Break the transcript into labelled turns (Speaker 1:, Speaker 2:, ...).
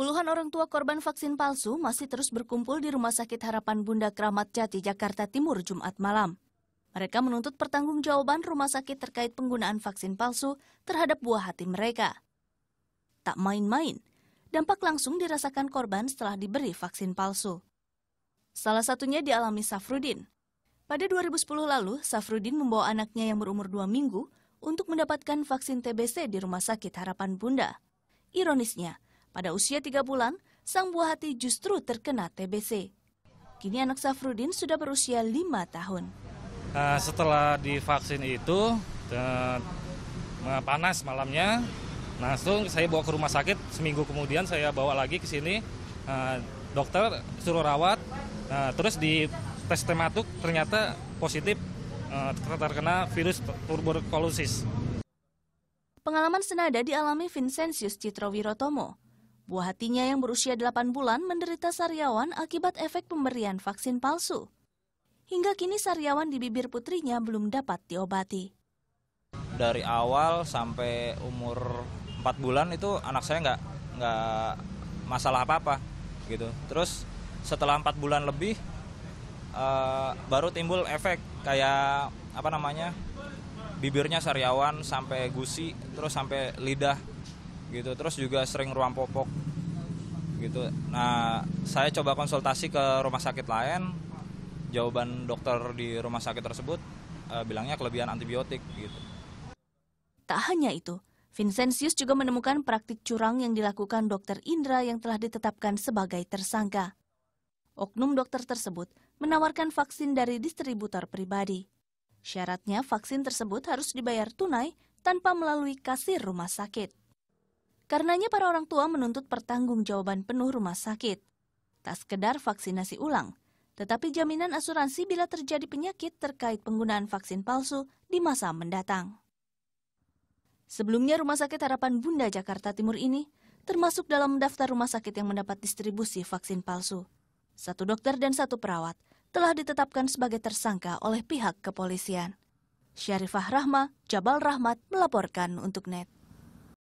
Speaker 1: Puluhan orang tua korban vaksin palsu masih terus berkumpul di Rumah Sakit Harapan Bunda Kramat Jati, Jakarta Timur, Jumat malam. Mereka menuntut pertanggungjawaban rumah sakit terkait penggunaan vaksin palsu terhadap buah hati mereka. Tak main-main, dampak langsung dirasakan korban setelah diberi vaksin palsu. Salah satunya dialami Safrudin. Pada 2010 lalu, Safrudin membawa anaknya yang berumur dua minggu untuk mendapatkan vaksin TBC di Rumah Sakit Harapan Bunda. Ironisnya, pada usia tiga bulan, sang buah hati justru terkena TBC. Kini anak Safrudin sudah berusia lima tahun.
Speaker 2: Nah, setelah divaksin itu, eh, panas malamnya, nah, langsung saya bawa ke rumah sakit, seminggu kemudian saya bawa lagi ke sini, eh, dokter suruh rawat, terus di tes tematuk ternyata positif terkena virus tuberkulosis.
Speaker 1: Pengalaman senada dialami Vincentius Citro Buah hatinya yang berusia 8 bulan menderita sariawan akibat efek pemberian vaksin palsu. Hingga kini sariawan di bibir putrinya belum dapat diobati.
Speaker 3: Dari awal sampai umur 4 bulan itu anak saya nggak nggak masalah apa-apa gitu. Terus setelah 4 bulan lebih uh, baru timbul efek kayak apa namanya bibirnya sariawan sampai gusi terus sampai lidah gitu terus juga sering ruam popok gitu nah saya coba konsultasi ke rumah sakit lain jawaban dokter di rumah sakit tersebut uh, bilangnya kelebihan antibiotik gitu
Speaker 1: tak hanya itu Vincentius juga menemukan praktik curang yang dilakukan dokter Indra yang telah ditetapkan sebagai tersangka. Oknum dokter tersebut menawarkan vaksin dari distributor pribadi. Syaratnya vaksin tersebut harus dibayar tunai tanpa melalui kasir rumah sakit. Karenanya para orang tua menuntut pertanggungjawaban penuh rumah sakit. Tak sekedar vaksinasi ulang, tetapi jaminan asuransi bila terjadi penyakit terkait penggunaan vaksin palsu di masa mendatang. Sebelumnya Rumah Sakit Harapan Bunda Jakarta Timur ini termasuk dalam daftar rumah sakit yang mendapat distribusi vaksin palsu. Satu dokter dan satu perawat telah ditetapkan sebagai tersangka oleh pihak kepolisian. Syarifah Rahma, Jabal Rahmat melaporkan untuk NET.